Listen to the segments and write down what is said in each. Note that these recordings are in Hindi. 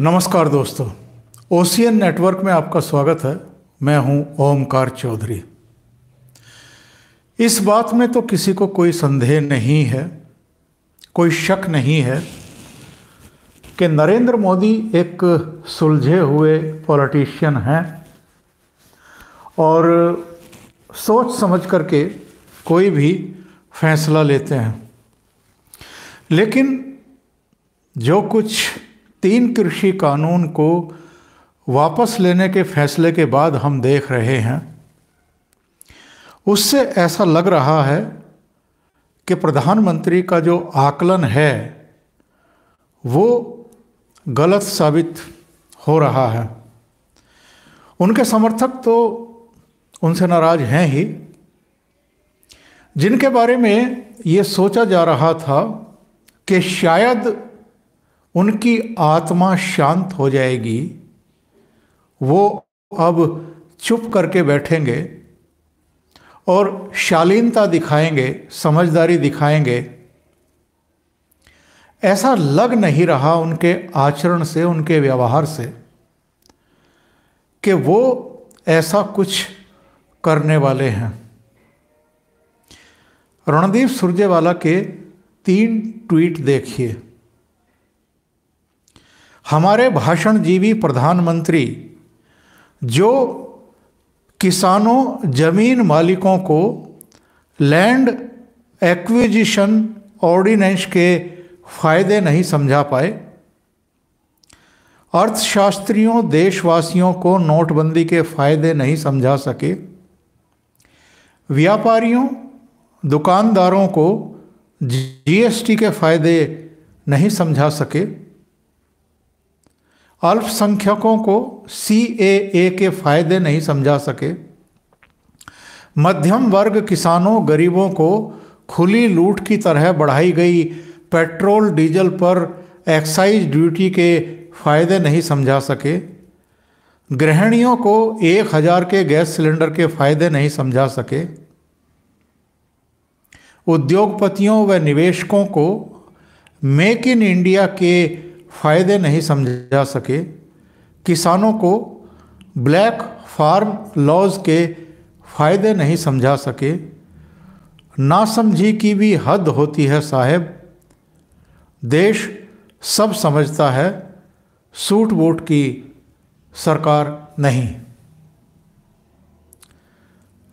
नमस्कार दोस्तों ओशियन नेटवर्क में आपका स्वागत है मैं हूं ओमकार चौधरी इस बात में तो किसी को कोई संदेह नहीं है कोई शक नहीं है कि नरेंद्र मोदी एक सुलझे हुए पॉलिटिशियन हैं और सोच समझ करके कोई भी फैसला लेते हैं लेकिन जो कुछ तीन कृषि कानून को वापस लेने के फैसले के बाद हम देख रहे हैं उससे ऐसा लग रहा है कि प्रधानमंत्री का जो आकलन है वो गलत साबित हो रहा है उनके समर्थक तो उनसे नाराज हैं ही जिनके बारे में ये सोचा जा रहा था कि शायद उनकी आत्मा शांत हो जाएगी वो अब चुप करके बैठेंगे और शालीनता दिखाएंगे समझदारी दिखाएंगे ऐसा लग नहीं रहा उनके आचरण से उनके व्यवहार से कि वो ऐसा कुछ करने वाले हैं रणदीप सुरजेवाला के तीन ट्वीट देखिए हमारे भाषण जीवी प्रधानमंत्री जो किसानों जमीन मालिकों को लैंड एक्विजिशन ऑर्डिनेंस के फायदे नहीं समझा पाए अर्थशास्त्रियों देशवासियों को नोटबंदी के फायदे नहीं समझा सके व्यापारियों दुकानदारों को जीएसटी के फायदे नहीं समझा सके अल्पसंख्यकों को सी ए के फायदे नहीं समझा सके मध्यम वर्ग किसानों गरीबों को खुली लूट की तरह बढ़ाई गई पेट्रोल डीजल पर एक्साइज ड्यूटी के फायदे नहीं समझा सके गृहणियों को एक हजार के गैस सिलेंडर के फायदे नहीं समझा सके उद्योगपतियों व निवेशकों को मेक इन इंडिया के फायदे नहीं समझा सके किसानों को ब्लैक फार्म लॉज के फायदे नहीं समझा सके नासमझी की भी हद होती है साहब देश सब समझता है सूट वोट की सरकार नहीं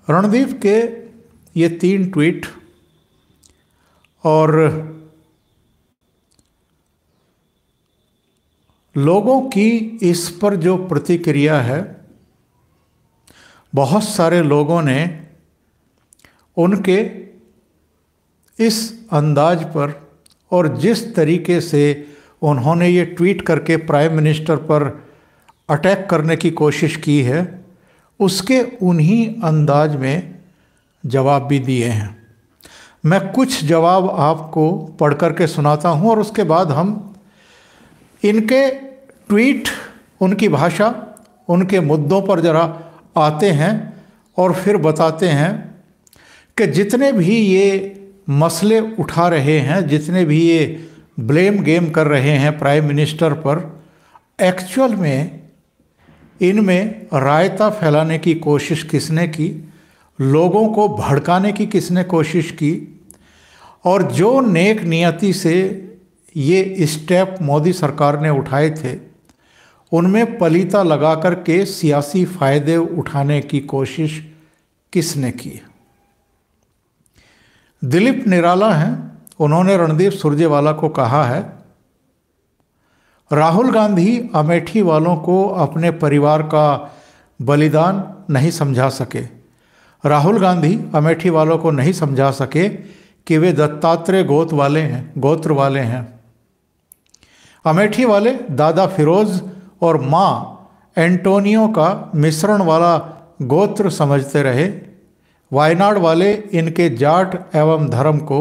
रणदीप के ये तीन ट्वीट और लोगों की इस पर जो प्रतिक्रिया है बहुत सारे लोगों ने उनके इस अंदाज पर और जिस तरीके से उन्होंने ये ट्वीट करके प्राइम मिनिस्टर पर अटैक करने की कोशिश की है उसके उन्हीं अंदाज में जवाब भी दिए हैं मैं कुछ जवाब आपको पढ़ करके के सुनाता हूँ और उसके बाद हम इनके ट्वीट उनकी भाषा उनके मुद्दों पर ज़रा आते हैं और फिर बताते हैं कि जितने भी ये मसले उठा रहे हैं जितने भी ये ब्लेम गेम कर रहे हैं प्राइम मिनिस्टर पर एक्चुअल में इनमें रायता फैलाने की कोशिश किसने की लोगों को भड़काने की किसने कोशिश की और जो नेक नियति से ये स्टेप मोदी सरकार ने उठाए थे उनमें पलीता लगा कर के सियासी फायदे उठाने की कोशिश किसने की दिलीप निराला हैं उन्होंने रणदीप सुरजेवाला को कहा है राहुल गांधी अमेठी वालों को अपने परिवार का बलिदान नहीं समझा सके राहुल गांधी अमेठी वालों को नहीं समझा सके कि वे दत्तात्रेय गोत वाले हैं गोत्र वाले हैं अमेठी वाले दादा फिरोज़ और माँ एंटोनियो का मिश्रण वाला गोत्र समझते रहे वायनाड वाले इनके जाट एवं धर्म को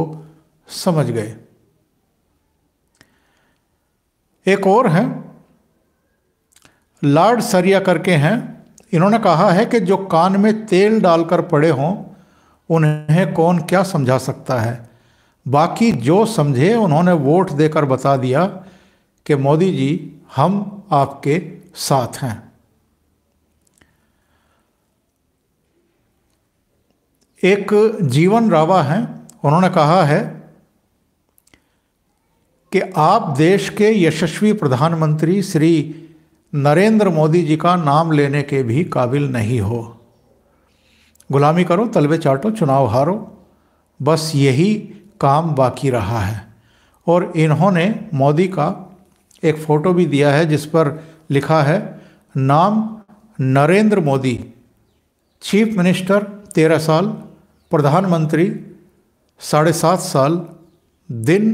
समझ गए एक और हैं लार्ड सरिया करके हैं इन्होंने कहा है कि जो कान में तेल डालकर पड़े हों उन्हें कौन क्या समझा सकता है बाकी जो समझे उन्होंने वोट देकर बता दिया कि मोदी जी हम आपके साथ हैं एक जीवन रावा हैं उन्होंने कहा है कि आप देश के यशस्वी प्रधानमंत्री श्री नरेंद्र मोदी जी का नाम लेने के भी काबिल नहीं हो गुलामी करो तलबे चाटो चुनाव हारो बस यही काम बाकी रहा है और इन्होंने मोदी का एक फ़ोटो भी दिया है जिस पर लिखा है नाम नरेंद्र मोदी चीफ मिनिस्टर तेरह साल प्रधानमंत्री साढ़े सात साल दिन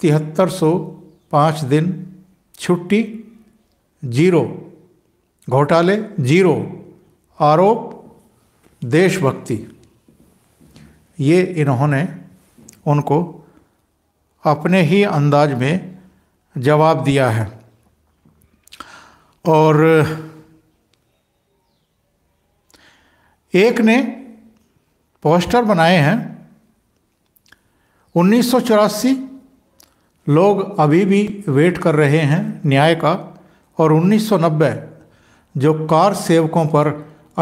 तिहत्तर सौ पाँच दिन छुट्टी जीरो घोटाले जीरो आरोप देशभक्ति ये इन्होंने उनको अपने ही अंदाज में जवाब दिया है और एक ने पोस्टर बनाए हैं उन्नीस लोग अभी भी वेट कर रहे हैं न्याय का और 1990 जो कार सेवकों पर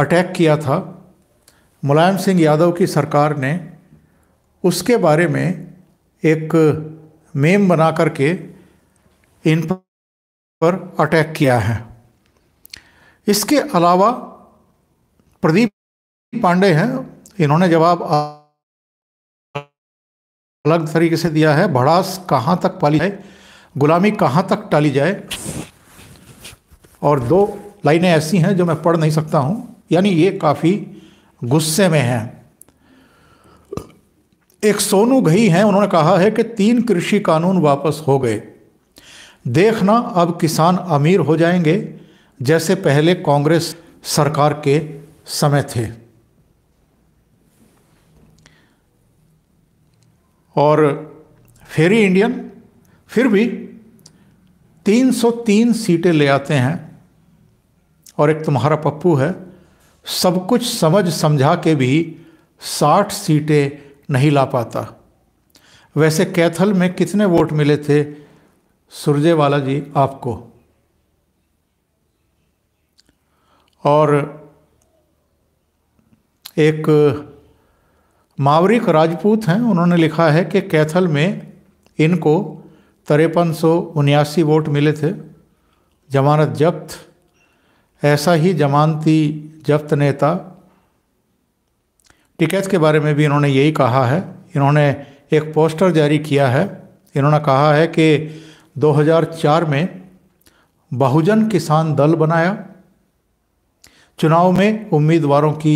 अटैक किया था मुलायम सिंह यादव की सरकार ने उसके बारे में एक मेम बना करके इन पर अटैक किया है इसके अलावा प्रदीप पांडे हैं इन्होंने जवाब अलग तरीके से दिया है भड़ास कहाँ तक पाली जाए गुलामी कहाँ तक टाली जाए और दो लाइनें ऐसी हैं जो मैं पढ़ नहीं सकता हूं यानी ये काफ़ी गुस्से में हैं एक सोनू घई हैं उन्होंने कहा है कि तीन कृषि कानून वापस हो गए देखना अब किसान अमीर हो जाएंगे जैसे पहले कांग्रेस सरकार के समय थे और फेरी इंडियन फिर भी 303 सीटें ले आते हैं और एक तुम्हारा पप्पू है सब कुछ समझ समझा के भी 60 सीटें नहीं ला पाता वैसे कैथल में कितने वोट मिले थे सुरजेवाला जी आपको और एक मावरिक राजपूत हैं उन्होंने लिखा है कि कैथल में इनको तिरपन सौ उन्यासी वोट मिले थे जमानत जब्त ऐसा ही जमानती जब्त नेता टिकैत के बारे में भी इन्होंने यही कहा है इन्होंने एक पोस्टर जारी किया है इन्होंने कहा है कि 2004 में बहुजन किसान दल बनाया चुनाव में उम्मीदवारों की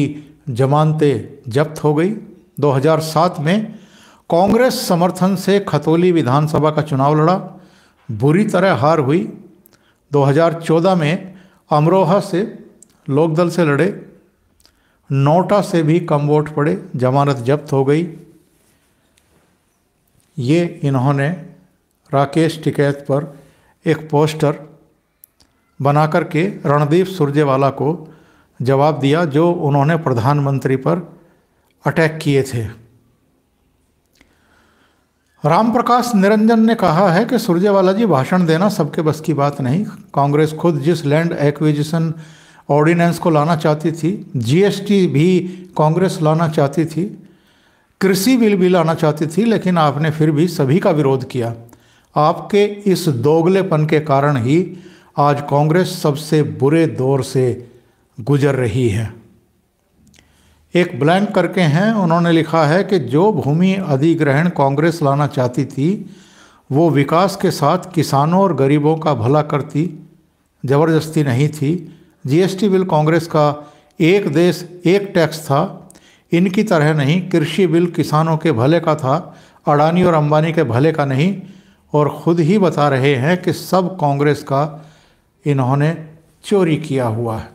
जमानतें जब्त हो गई 2007 में कांग्रेस समर्थन से खतौली विधानसभा का चुनाव लड़ा बुरी तरह हार हुई 2014 में अमरोहा से लोकदल से लड़े नोटा से भी कम वोट पड़े जमानत जब्त हो गई ये इन्होंने राकेश टिकैत पर एक पोस्टर बनाकर के रणदीप सुरजेवाला को जवाब दिया जो उन्होंने प्रधानमंत्री पर अटैक किए थे रामप्रकाश निरंजन ने कहा है कि सुरजेवाला जी भाषण देना सबके बस की बात नहीं कांग्रेस खुद जिस लैंड एक्विजिशन ऑर्डिनेंस को लाना चाहती थी जीएसटी भी कांग्रेस लाना चाहती थी कृषि बिल भी लाना चाहती थी लेकिन आपने फिर भी सभी का विरोध किया आपके इस दोगलेपन के कारण ही आज कांग्रेस सबसे बुरे दौर से गुजर रही है एक ब्लैंक करके हैं उन्होंने लिखा है कि जो भूमि अधिग्रहण कांग्रेस लाना चाहती थी वो विकास के साथ किसानों और गरीबों का भला करती ज़बरदस्ती नहीं थी जीएसटी बिल कांग्रेस का एक देश एक टैक्स था इनकी तरह नहीं कृषि बिल किसानों के भले का था अडानी और अंबानी के भले का नहीं और ख़ुद ही बता रहे हैं कि सब कांग्रेस का इन्होंने चोरी किया हुआ है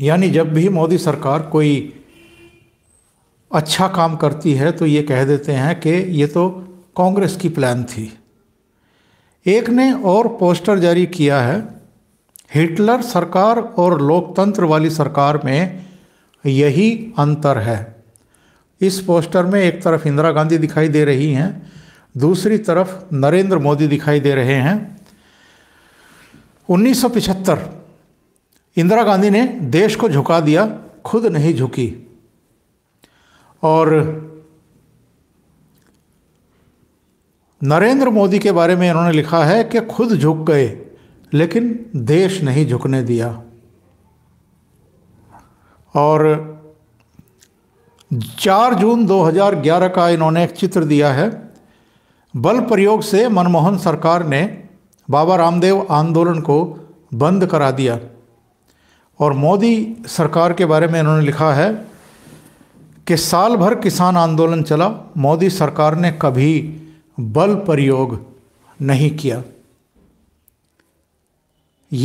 यानी जब भी मोदी सरकार कोई अच्छा काम करती है तो ये कह देते हैं कि ये तो कांग्रेस की प्लान थी एक ने और पोस्टर जारी किया है हिटलर सरकार और लोकतंत्र वाली सरकार में यही अंतर है इस पोस्टर में एक तरफ इंदिरा गांधी दिखाई दे रही हैं दूसरी तरफ नरेंद्र मोदी दिखाई दे रहे हैं 1975 इंदिरा गांधी ने देश को झुका दिया खुद नहीं झुकी और नरेंद्र मोदी के बारे में इन्होंने लिखा है कि खुद झुक गए लेकिन देश नहीं झुकने दिया और चार जून 2011 का इन्होंने एक चित्र दिया है बल प्रयोग से मनमोहन सरकार ने बाबा रामदेव आंदोलन को बंद करा दिया और मोदी सरकार के बारे में इन्होंने लिखा है कि साल भर किसान आंदोलन चला मोदी सरकार ने कभी बल प्रयोग नहीं किया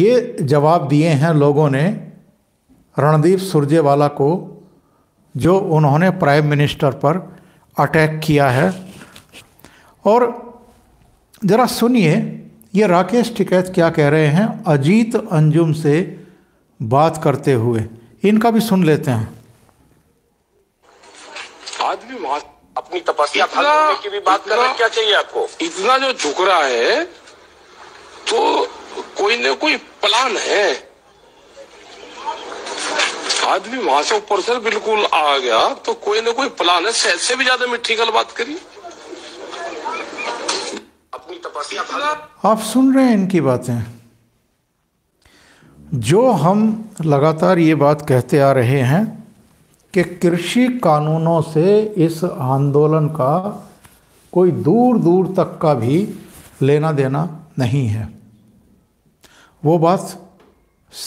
ये जवाब दिए हैं लोगों ने रणदीप सुरजेवाला को जो उन्होंने प्राइम मिनिस्टर पर अटैक किया है और ज़रा सुनिए ये राकेश टिकैत क्या कह रहे हैं अजीत अंजुम से बात करते हुए इनका भी सुन लेते हैं आदमी अपनी तपस्या की भी बात करना क्या चाहिए आपको इतना जो झुक रहा है तो कोई ना कोई प्लान है आदमी वहां से ऊपर से बिल्कुल आ गया तो कोई ना कोई प्लान है शहर से भी ज्यादा मिठी गल बात तपस्या आप सुन रहे हैं इनकी बातें जो हम लगातार ये बात कहते आ रहे हैं कि कृषि कानूनों से इस आंदोलन का कोई दूर दूर तक का भी लेना देना नहीं है वो बात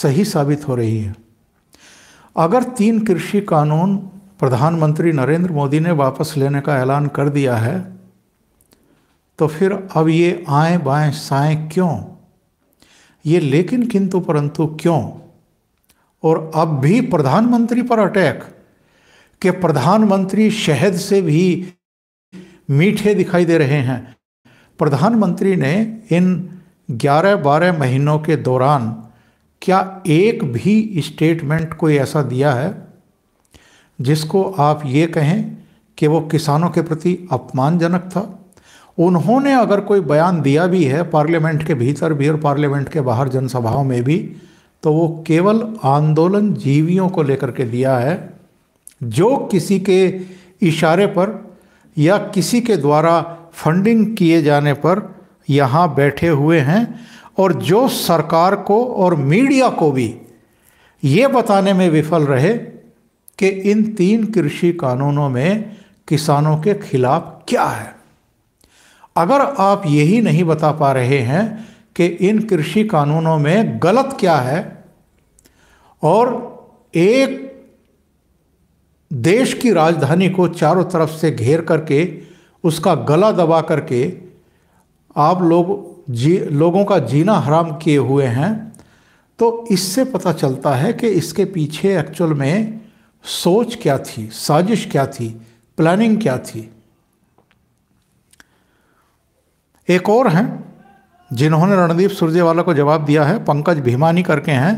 सही साबित हो रही है अगर तीन कृषि कानून प्रधानमंत्री नरेंद्र मोदी ने वापस लेने का ऐलान कर दिया है तो फिर अब ये आए बाएं साएं क्यों ये लेकिन किंतु परंतु क्यों और अब भी प्रधानमंत्री पर अटैक के प्रधानमंत्री शहद से भी मीठे दिखाई दे रहे हैं प्रधानमंत्री ने इन 11-12 महीनों के दौरान क्या एक भी स्टेटमेंट कोई ऐसा दिया है जिसको आप ये कहें कि वो किसानों के प्रति अपमानजनक था उन्होंने अगर कोई बयान दिया भी है पार्लियामेंट के भीतर भी और पार्लियामेंट के बाहर जनसभाओं में भी तो वो केवल आंदोलन जीवियों को लेकर के दिया है जो किसी के इशारे पर या किसी के द्वारा फंडिंग किए जाने पर यहाँ बैठे हुए हैं और जो सरकार को और मीडिया को भी ये बताने में विफल रहे कि इन तीन कृषि कानूनों में किसानों के खिलाफ क्या है अगर आप यही नहीं बता पा रहे हैं कि इन कृषि कानूनों में गलत क्या है और एक देश की राजधानी को चारों तरफ से घेर करके उसका गला दबा करके आप लोग जी लोगों का जीना हराम किए हुए हैं तो इससे पता चलता है कि इसके पीछे एक्चुअल में सोच क्या थी साजिश क्या थी प्लानिंग क्या थी एक और हैं जिन्होंने रणदीप सुरजेवाला को जवाब दिया है पंकज भीमानी करके हैं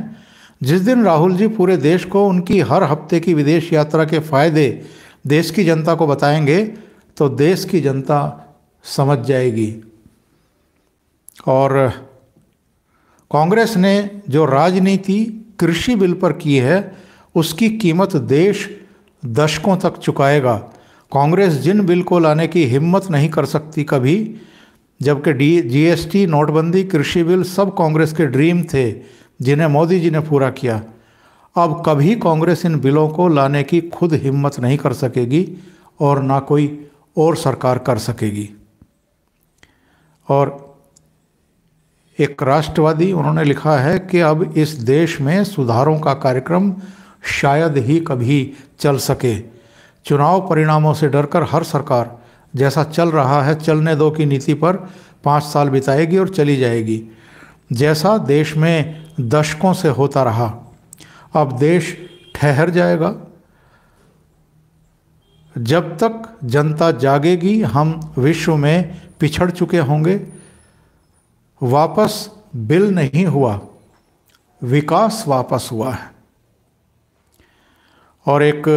जिस दिन राहुल जी पूरे देश को उनकी हर हफ्ते की विदेश यात्रा के फायदे देश की जनता को बताएंगे तो देश की जनता समझ जाएगी और कांग्रेस ने जो राजनीति कृषि बिल पर की है उसकी कीमत देश दशकों तक चुकाएगा कांग्रेस जिन बिल को लाने की हिम्मत नहीं कर सकती कभी जबकि डी जीएसटी नोटबंदी कृषि बिल सब कांग्रेस के ड्रीम थे जिन्हें मोदी जी ने पूरा किया अब कभी कांग्रेस इन बिलों को लाने की खुद हिम्मत नहीं कर सकेगी और ना कोई और सरकार कर सकेगी और एक राष्ट्रवादी उन्होंने लिखा है कि अब इस देश में सुधारों का कार्यक्रम शायद ही कभी चल सके चुनाव परिणामों से डरकर हर सरकार जैसा चल रहा है चलने दो की नीति पर पाँच साल बिताएगी और चली जाएगी जैसा देश में दशकों से होता रहा अब देश ठहर जाएगा जब तक जनता जागेगी हम विश्व में पिछड़ चुके होंगे वापस बिल नहीं हुआ विकास वापस हुआ है और एक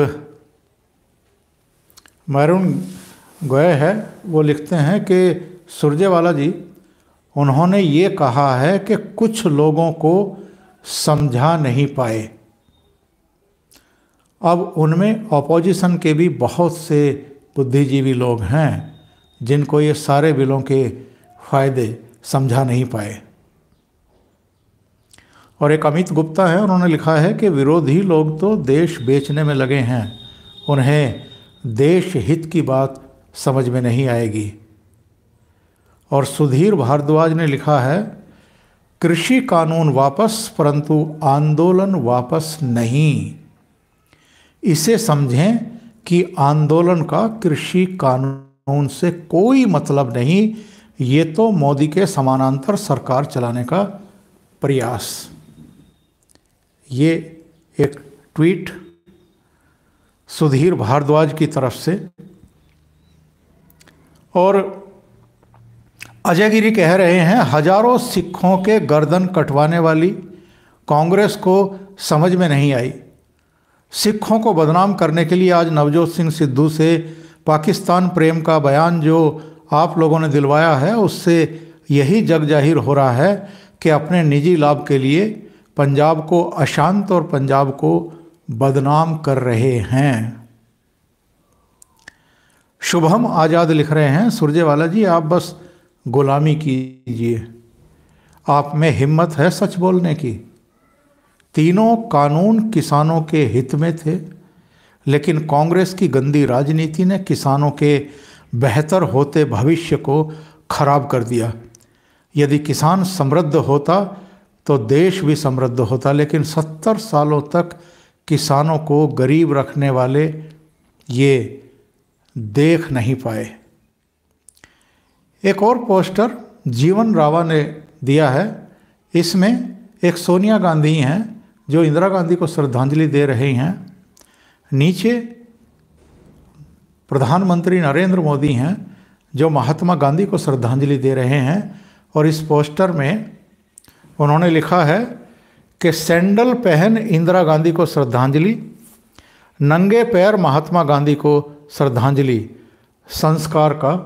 मैरून गोय है वो लिखते हैं कि सुरजेवाला जी उन्होंने ये कहा है कि कुछ लोगों को समझा नहीं पाए अब उनमें ऑपोजिशन के भी बहुत से बुद्धिजीवी लोग हैं जिनको ये सारे बिलों के फ़ायदे समझा नहीं पाए और एक अमित गुप्ता है उन्होंने लिखा है कि विरोधी लोग तो देश बेचने में लगे हैं उन्हें देश हित की बात समझ में नहीं आएगी और सुधीर भारद्वाज ने लिखा है कृषि कानून वापस परंतु आंदोलन वापस नहीं इसे समझें कि आंदोलन का कृषि कानून से कोई मतलब नहीं ये तो मोदी के समानांतर सरकार चलाने का प्रयास ये एक ट्वीट सुधीर भारद्वाज की तरफ से और अजय गिरी कह रहे हैं हजारों सिखों के गर्दन कटवाने वाली कांग्रेस को समझ में नहीं आई सिखों को बदनाम करने के लिए आज नवजोत सिंह सिद्धू से पाकिस्तान प्रेम का बयान जो आप लोगों ने दिलवाया है उससे यही जग जाहिर हो रहा है कि अपने निजी लाभ के लिए पंजाब को अशांत और पंजाब को बदनाम कर रहे हैं शुभम आज़ाद लिख रहे हैं सुरजेवाला जी आप बस गुलामी कीजिए आप में हिम्मत है सच बोलने की तीनों कानून किसानों के हित में थे लेकिन कांग्रेस की गंदी राजनीति ने किसानों के बेहतर होते भविष्य को खराब कर दिया यदि किसान समृद्ध होता तो देश भी समृद्ध होता लेकिन सत्तर सालों तक किसानों को गरीब रखने वाले ये देख नहीं पाए एक और पोस्टर जीवन रावा ने दिया है इसमें एक सोनिया गांधी हैं जो इंदिरा गांधी को श्रद्धांजलि दे रही हैं नीचे प्रधानमंत्री नरेंद्र मोदी हैं जो महात्मा गांधी को श्रद्धांजलि दे रहे हैं और इस पोस्टर में उन्होंने लिखा है कि सैंडल पहन इंदिरा गांधी को श्रद्धांजलि नंगे पैर महात्मा गांधी को श्रद्धांजलि संस्कार का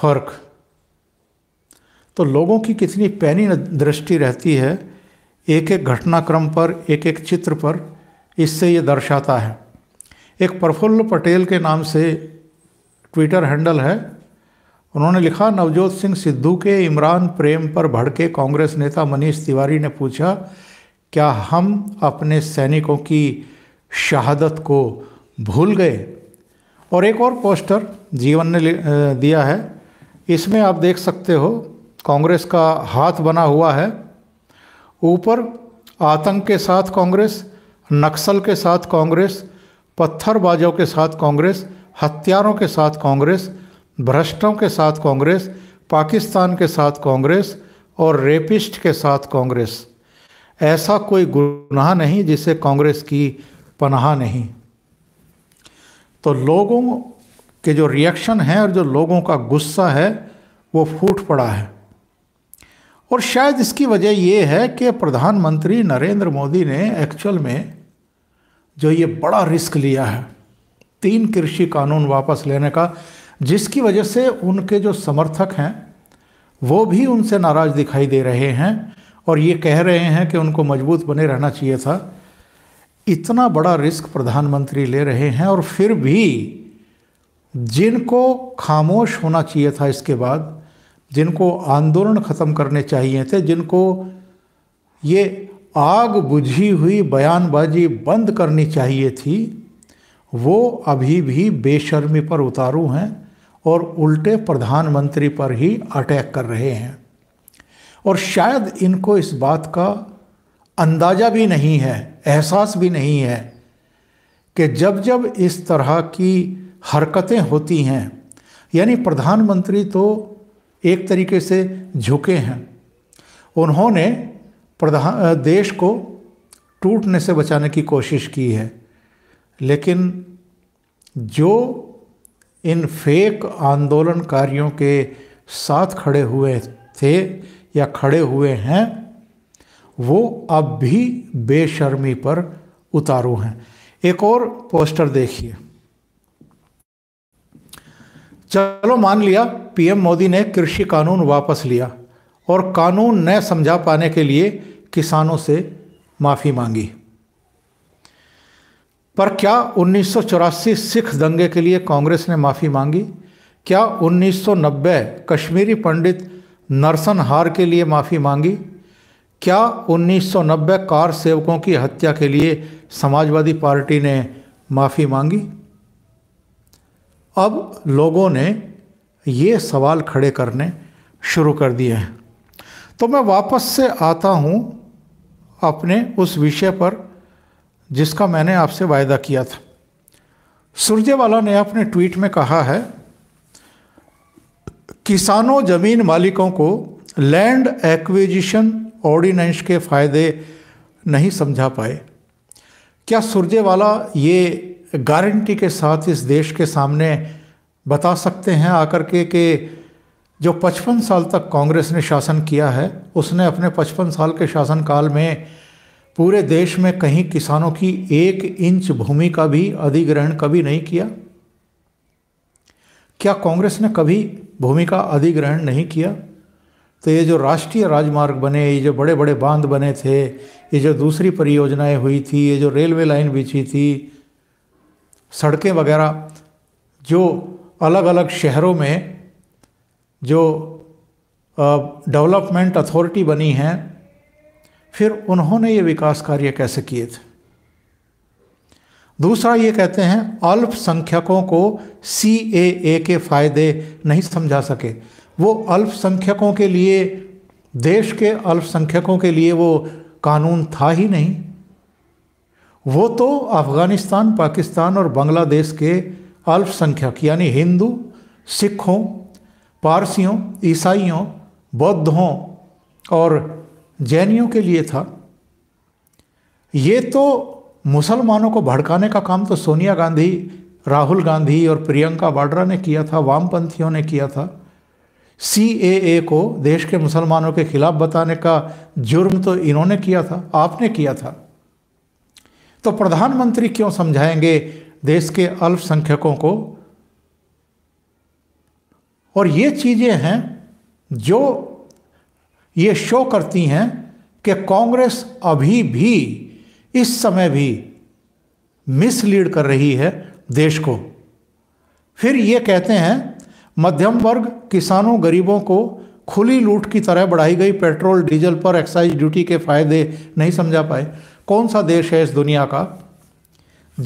फर्क तो लोगों की कितनी पैनी दृष्टि रहती है एक एक घटनाक्रम पर एक एक चित्र पर इससे ये दर्शाता है एक प्रफुल्ल पटेल के नाम से ट्विटर हैंडल है उन्होंने लिखा नवजोत सिंह सिद्धू के इमरान प्रेम पर भड़के कांग्रेस नेता मनीष तिवारी ने पूछा क्या हम अपने सैनिकों की शहादत को भूल गए और एक और पोस्टर जीवन ने दिया है इसमें आप देख सकते हो कांग्रेस का हाथ बना हुआ है ऊपर आतंक के साथ कांग्रेस नक्सल के साथ कांग्रेस पत्थरबाजों के साथ कांग्रेस हत्यारों के साथ कांग्रेस भ्रष्टों के साथ कांग्रेस पाकिस्तान के साथ कांग्रेस और रेपिस्ट के साथ कांग्रेस ऐसा कोई गुनाह नहीं जिसे कांग्रेस की पनाह नहीं तो लोगों के जो रिएक्शन है और जो लोगों का गुस्सा है वो फूट पड़ा है और शायद इसकी वजह ये है कि प्रधानमंत्री नरेंद्र मोदी ने एक्चुअल में जो ये बड़ा रिस्क लिया है तीन कृषि कानून वापस लेने का जिसकी वजह से उनके जो समर्थक हैं वो भी उनसे नाराज़ दिखाई दे रहे हैं और ये कह रहे हैं कि उनको मजबूत बने रहना चाहिए था इतना बड़ा रिस्क प्रधानमंत्री ले रहे हैं और फिर भी जिनको खामोश होना चाहिए था इसके बाद जिनको आंदोलन ख़त्म करने चाहिए थे जिनको ये आग बुझी हुई बयानबाजी बंद करनी चाहिए थी वो अभी भी बेशर्मी पर उतारू हैं और उल्टे प्रधानमंत्री पर ही अटैक कर रहे हैं और शायद इनको इस बात का अंदाज़ा भी नहीं है एहसास भी नहीं है कि जब जब इस तरह की हरकतें होती हैं यानी प्रधानमंत्री तो एक तरीके से झुके हैं उन्होंने प्रधान देश को टूटने से बचाने की कोशिश की है लेकिन जो इन फेक आंदोलनकारियों के साथ खड़े हुए थे या खड़े हुए हैं वो अब भी बेशर्मी पर उतारू हैं एक और पोस्टर देखिए चलो मान लिया पीएम मोदी ने कृषि कानून वापस लिया और कानून न समझा पाने के लिए किसानों से माफ़ी मांगी पर क्या उन्नीस सिख दंगे के लिए कांग्रेस ने माफ़ी मांगी क्या 1990 कश्मीरी पंडित नरसनहार के लिए माफ़ी मांगी क्या 1990 कार सेवकों की हत्या के लिए समाजवादी पार्टी ने माफ़ी मांगी अब लोगों ने ये सवाल खड़े करने शुरू कर दिए हैं तो मैं वापस से आता हूँ अपने उस विषय पर जिसका मैंने आपसे वायदा किया था सुरजेवाला ने अपने ट्वीट में कहा है किसानों जमीन मालिकों को लैंड एक्विजिशन ऑर्डिनेंस के फायदे नहीं समझा पाए क्या सुरजेवाला ये गारंटी के साथ इस देश के सामने बता सकते हैं आकर के कि जो 55 साल तक कांग्रेस ने शासन किया है उसने अपने 55 साल के शासनकाल में पूरे देश में कहीं किसानों की एक इंच भूमि का भी अधिग्रहण कभी नहीं किया क्या कांग्रेस ने कभी भूमि का अधिग्रहण नहीं किया तो ये जो राष्ट्रीय राजमार्ग बने ये जो बड़े बड़े बांध बने थे ये जो दूसरी परियोजनाएं हुई थी ये जो रेलवे लाइन बिछी थी सड़कें वगैरह जो अलग अलग शहरों में जो डेवलपमेंट अथॉरिटी बनी है फिर उन्होंने ये विकास कार्य कैसे किए थे दूसरा ये कहते हैं अल्पसंख्यकों को सी ए ए के फ़ायदे नहीं समझा सके वो अल्पसंख्यकों के लिए देश के अल्पसंख्यकों के लिए वो कानून था ही नहीं वो तो अफ़गानिस्तान पाकिस्तान और बांग्लादेश के अल्पसंख्यक यानी हिंदू सिखों पारसियों ईसाइयों बौद्धों और जैनियों के लिए था ये तो मुसलमानों को भड़काने का काम तो सोनिया गांधी राहुल गांधी और प्रियंका वाड्रा ने किया था वामपंथियों ने किया था सी ए को देश के मुसलमानों के खिलाफ बताने का जुर्म तो इन्होंने किया था आपने किया था तो प्रधानमंत्री क्यों समझाएंगे देश के अल्पसंख्यकों को और ये चीज़ें हैं जो ये शो करती हैं कि कांग्रेस अभी भी इस समय भी मिसलीड कर रही है देश को फिर ये कहते हैं मध्यम वर्ग किसानों गरीबों को खुली लूट की तरह बढ़ाई गई पेट्रोल डीजल पर एक्साइज ड्यूटी के फायदे नहीं समझा पाए कौन सा देश है इस दुनिया का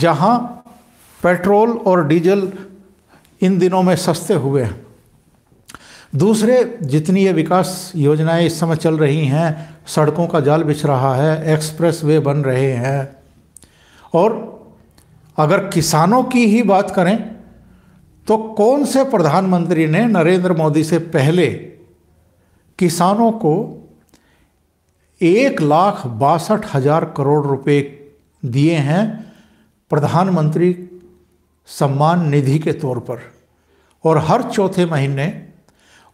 जहां पेट्रोल और डीजल इन दिनों में सस्ते हुए हैं दूसरे जितनी ये विकास योजनाएं इस समय चल रही हैं सड़कों का जाल बिछ रहा है एक्सप्रेस वे बन रहे हैं और अगर किसानों की ही बात करें तो कौन से प्रधानमंत्री ने नरेंद्र मोदी से पहले किसानों को एक लाख बासठ हजार करोड़ रुपए दिए हैं प्रधानमंत्री सम्मान निधि के तौर पर और हर चौथे महीने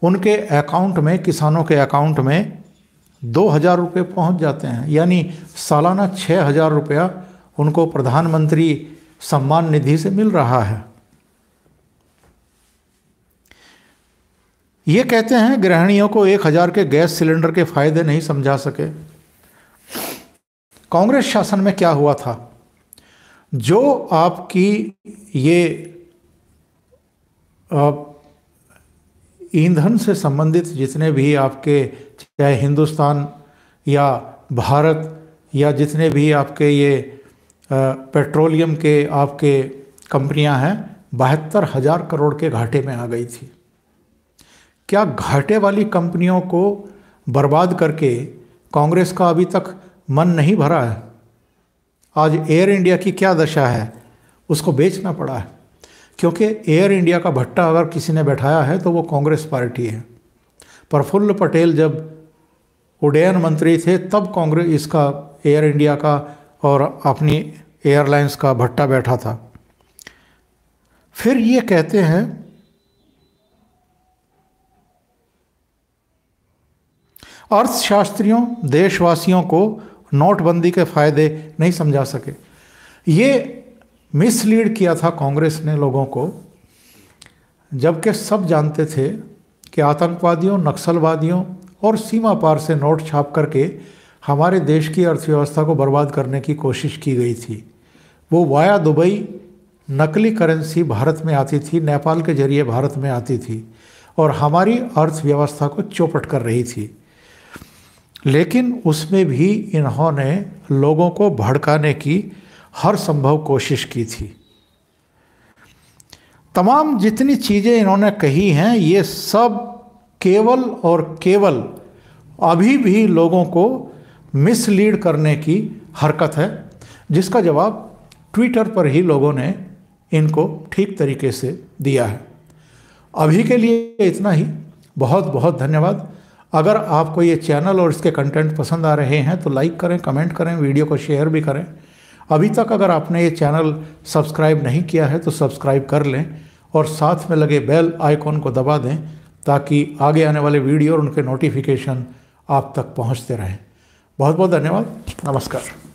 उनके अकाउंट में किसानों के अकाउंट में दो हज़ार रुपये पहुँच जाते हैं यानी सालाना छः हज़ार रुपया उनको प्रधानमंत्री सम्मान निधि से मिल रहा है ये कहते हैं गृहणियों को एक हज़ार के गैस सिलेंडर के फायदे नहीं समझा सके कांग्रेस शासन में क्या हुआ था जो आपकी ये ईंधन से संबंधित जितने भी आपके चाहे हिंदुस्तान या भारत या जितने भी आपके ये पेट्रोलियम के आपके कंपनियां हैं बहत्तर हज़ार करोड़ के घाटे में आ गई थी क्या घाटे वाली कंपनियों को बर्बाद करके कांग्रेस का अभी तक मन नहीं भरा है आज एयर इंडिया की क्या दशा है उसको बेचना पड़ा है क्योंकि एयर इंडिया का भट्टा अगर किसी ने बैठाया है तो वो कांग्रेस पार्टी है प्रफुल्ल पटेल जब उड्डयन मंत्री थे तब कांग्रेस इसका एयर इंडिया का और अपनी एयरलाइंस का भट्टा बैठा था फिर ये कहते हैं अर्थशास्त्रियों देशवासियों को नोटबंदी के फायदे नहीं समझा सके ये मिसलीड किया था कांग्रेस ने लोगों को जबकि सब जानते थे कि आतंकवादियों नक्सलवादियों और सीमा पार से नोट छाप करके हमारे देश की अर्थव्यवस्था को बर्बाद करने की कोशिश की गई थी वो वाया दुबई नकली करेंसी भारत में आती थी नेपाल के जरिए भारत में आती थी और हमारी अर्थव्यवस्था को चौपट कर रही थी लेकिन उसमें भी इन्होंने लोगों को भड़काने की हर संभव कोशिश की थी तमाम जितनी चीज़ें इन्होंने कही हैं ये सब केवल और केवल अभी भी लोगों को मिसलीड करने की हरकत है जिसका जवाब ट्विटर पर ही लोगों ने इनको ठीक तरीके से दिया है अभी के लिए इतना ही बहुत बहुत धन्यवाद अगर आपको ये चैनल और इसके कंटेंट पसंद आ रहे हैं तो लाइक करें कमेंट करें वीडियो को शेयर भी करें अभी तक अगर आपने ये चैनल सब्सक्राइब नहीं किया है तो सब्सक्राइब कर लें और साथ में लगे बेल आइकॉन को दबा दें ताकि आगे आने वाले वीडियो और उनके नोटिफिकेशन आप तक पहुंचते रहें बहुत बहुत धन्यवाद नमस्कार